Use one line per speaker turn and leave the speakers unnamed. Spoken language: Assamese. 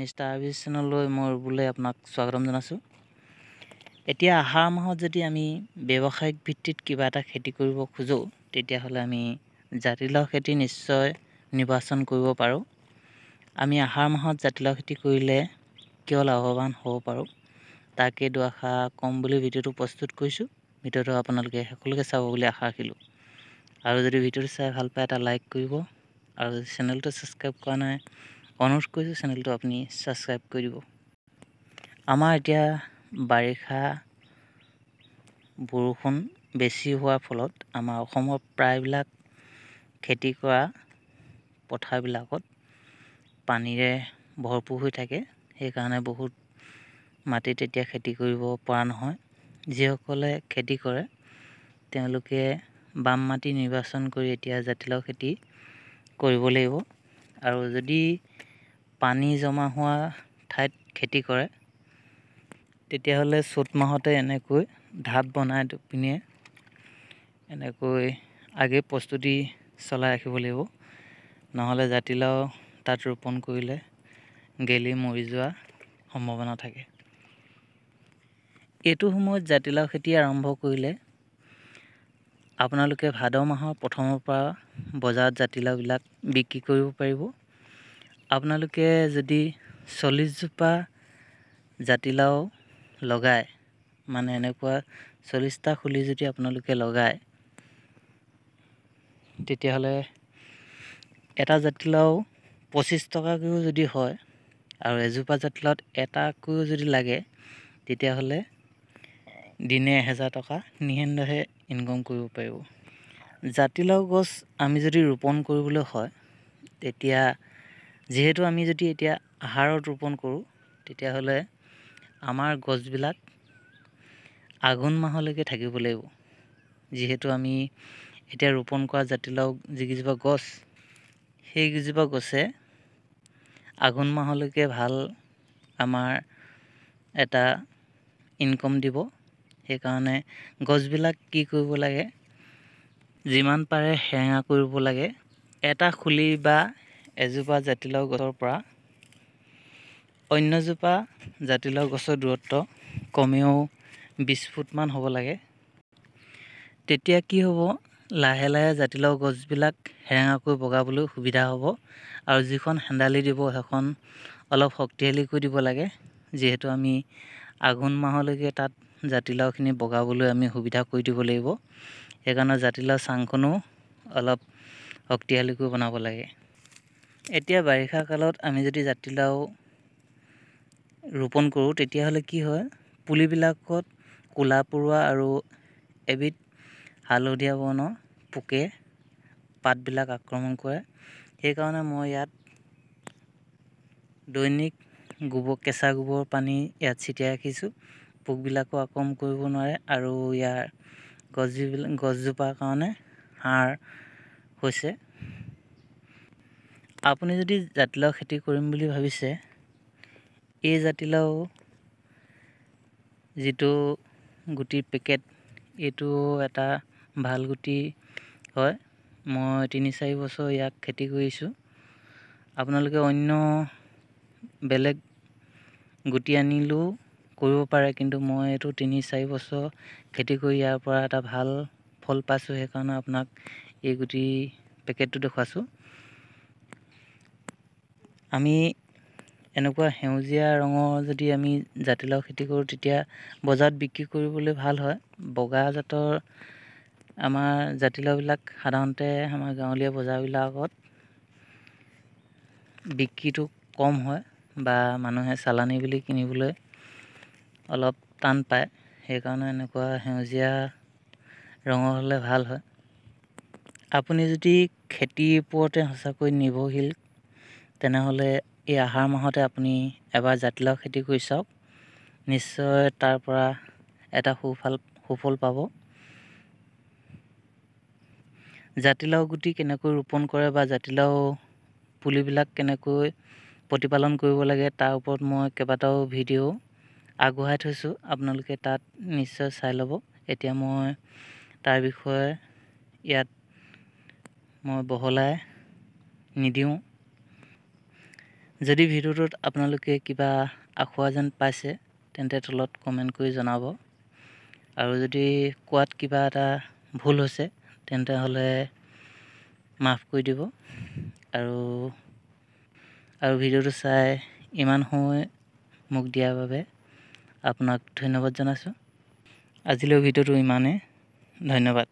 মিষ্টাৰ আবিজ চেনেললৈ মই বোলে আপোনাক স্বাগতম জনাইছোঁ এতিয়া অহা মাহত যদি আমি ব্যৱসায়িক ভিত্তিত কিবা এটা খেতি কৰিব খোজোঁ তেতিয়াহ'লে আমি জাতিলাও খেতি নিশ্চয় নিৰ্বাচন কৰিব পাৰোঁ আমি অহাৰ মাহত জাতিলাও খেতি কৰিলে কিয় লাভৱান হ'ব পাৰোঁ তাকে দুআষা কম বুলি ভিডিঅ'টো প্ৰস্তুত কৰিছোঁ ভিডিঅ'টো আপোনালোকে সকলোকে চাব বুলি আশা ৰাখিলোঁ আৰু যদি ভিডিঅ'টো চাই ভাল পায় এটা লাইক কৰিব আৰু চেনেলটো ছাবস্ক্ৰাইব কৰা নাই অনুৰোধ কৰিছোঁ চেনেলটো আপুনি ছাবস্ক্ৰাইব কৰি দিব আমাৰ এতিয়া বাৰিষা বৰষুণ বেছি হোৱাৰ ফলত আমাৰ অসমৰ প্ৰায়বিলাক খেতি কৰা পথাৰবিলাকত পানীৰে ভৰপূৰ হৈ থাকে সেইকাৰণে বহুত মাটিত এতিয়া খেতি কৰিব পৰা নহয় যিসকলে খেতি কৰে তেওঁলোকে বাম মাটি নিৰ্বাচন কৰি এতিয়া জাতিলাও খেতি কৰিব লাগিব আৰু যদি পানী জমা হোৱা ঠাইত খেতি কৰে তেতিয়াহ'লে চ'ত মাহতে এনেকৈ ঢাপ বনাই পিনে এনেকৈ আগে প্ৰস্তুতি চলাই ৰাখিব লাগিব নহ'লে জাতিলাও তাত ৰোপণ কৰিলে গেলি মৰি যোৱা সম্ভাৱনা থাকে এইটো সময়ত জাতিলাও খেতি আৰম্ভ কৰিলে আপোনালোকে ভাদ মাহৰ প্ৰথমৰ পৰা বজাৰত জাতিলাওবিলাক বিক্ৰী কৰিব পাৰিব আপোনালোকে যদি চল্লিছজোপা জাতিলাও লগায় মানে এনেকুৱা চল্লিছটা খুলি যদি আপোনালোকে লগায় তেতিয়াহ'লে এটা জাতিলাও পঁচিছ টকাকৈও যদি হয় আৰু এজোপা জাতিলাওত এটাকৈও যদি লাগে তেতিয়াহ'লে দিনে এহেজাৰ টকা নিহেন্দহে ইনকম কৰিব পাৰিব জাতিলাও গছ আমি যদি ৰোপণ কৰিবলৈ হয় তেতিয়া যিহেতু আমি যদি এতিয়া আহাৰত ৰোপণ কৰোঁ তেতিয়াহ'লে আমাৰ গছবিলাক আঘোণ মাহলৈকে থাকিব লাগিব যিহেতু আমি এতিয়া ৰোপণ কৰা জাতিলাও যিকেইজোপা গছ সেইকেইজোপা গছে আঘোণ মাহলৈকে ভাল আমাৰ এটা ইনকম দিব সেইকাৰণে গছবিলাক কি কৰিব লাগে যিমান পাৰে সেৰেঙা কৰিব লাগে এটা খুলি বা এজোপা জাতিলাও গছৰ পৰা অন্যজোপা জাতিলাও গছৰ দূৰত্ব কমেও বিছ ফুটমান হ'ব লাগে তেতিয়া কি হ'ব লাহে লাহে জাতিলাও গছবিলাক সেৰেঙাকৈ বগাবলৈ সুবিধা হ'ব আৰু যিখন হেন্দালি দিব সেইখন অলপ শক্তিশালীকৈ দিব লাগে যিহেতু আমি আঘোণ মাহলৈকে তাত জাতিলাওখিনি বগাবলৈ আমি সুবিধা কৰি দিব লাগিব সেইকাৰণে জাতিলাও চাংখনো অলপ শক্তিশালীকৈ বনাব লাগে এতিয়া বাৰিষা কালত আমি যদি জাতিলাও ৰোপণ কৰোঁ তেতিয়াহ'লে কি হয় পুলিবিলাকত ক'লা পৰুৱা আৰু এবিধ হালধীয়া বৰ্ণৰ পোকে পাতবিলাক আক্ৰমণ কৰে সেইকাৰণে মই ইয়াত দৈনিক গোবৰ কেঁচা গোবৰ পানী ইয়াত ছটিয়াই ৰাখিছোঁ পোকবিলাকো আক্ৰম কৰিব নোৱাৰে আৰু ইয়াৰ গছজিবিলাক গছজোপাৰ কাৰণে সাৰ হৈছে আপুনি যদি জাতিলাও খেতি কৰিম বুলি ভাবিছে এই জাতিলাও যিটো গুটিৰ পেকেট এইটো এটা ভাল গুটি হয় মই তিনি চাৰি বছৰ ইয়াক খেতি কৰিছোঁ আপোনালোকে অন্য বেলেগ গুটি আনিলেও কৰিব পাৰে কিন্তু মই এইটো তিনি চাৰি বছৰ খেতি কৰি ইয়াৰ পৰা এটা ভাল ফল পাইছোঁ সেইকাৰণে আপোনাক এই গুটি পেকেটটো দেখুৱাইছোঁ আমি এনেকুৱা সেউজীয়া ৰঙৰ যদি আমি জাতিলাও খেতি কৰোঁ তেতিয়া বজাৰত বিক্ৰী কৰিবলৈ ভাল হয় বগা জাতৰ আমাৰ জাতিলাওবিলাক সাধাৰণতে আমাৰ গাঁৱলীয়া বজাৰবিলাকত বিক্ৰীটো কম হয় বা মানুহে চালানী বুলি কিনিবলৈ অলপ টান পায় সেইকাৰণে এনেকুৱা সেউজীয়া ৰঙৰ হ'লে ভাল হয় আপুনি যদি খেতিৰ ওপৰতে সঁচাকৈ নিৰ্ভৰশীল তেনেহ'লে এই আহাৰ মাহতে আপুনি এবাৰ জাতিলাও খেতি কৰি চাওক নিশ্চয় তাৰ পৰা এটা সুফল সুফল পাব জাতিলাও গুটি কেনেকৈ ৰোপণ কৰে বা জাতিলাও পুলিবিলাক কেনেকৈ প্ৰতিপালন কৰিব লাগে তাৰ ওপৰত মই কেইবাটাও ভিডিঅ' আগবঢ়াই থৈছোঁ আপোনালোকে তাত নিশ্চয় চাই ল'ব এতিয়া মই তাৰ বিষয়ে ইয়াত মই বহলাই নিদিওঁ যদি ভিডিঅ'টোত আপোনালোকে কিবা আখুৱা যেন পাইছে তেন্তে তলত কমেণ্ট কৰি জনাব আৰু যদি কোৱাত কিবা এটা ভুল হৈছে তেন্তেহ'লে মাফ কৰি দিব আৰু আৰু ভিডিঅ'টো চাই ইমান সময় মোক দিয়াৰ বাবে আপোনাক ধন্যবাদ জনাইছোঁ আজিলৈ ভিডিঅ'টো ইমানেই ধন্যবাদ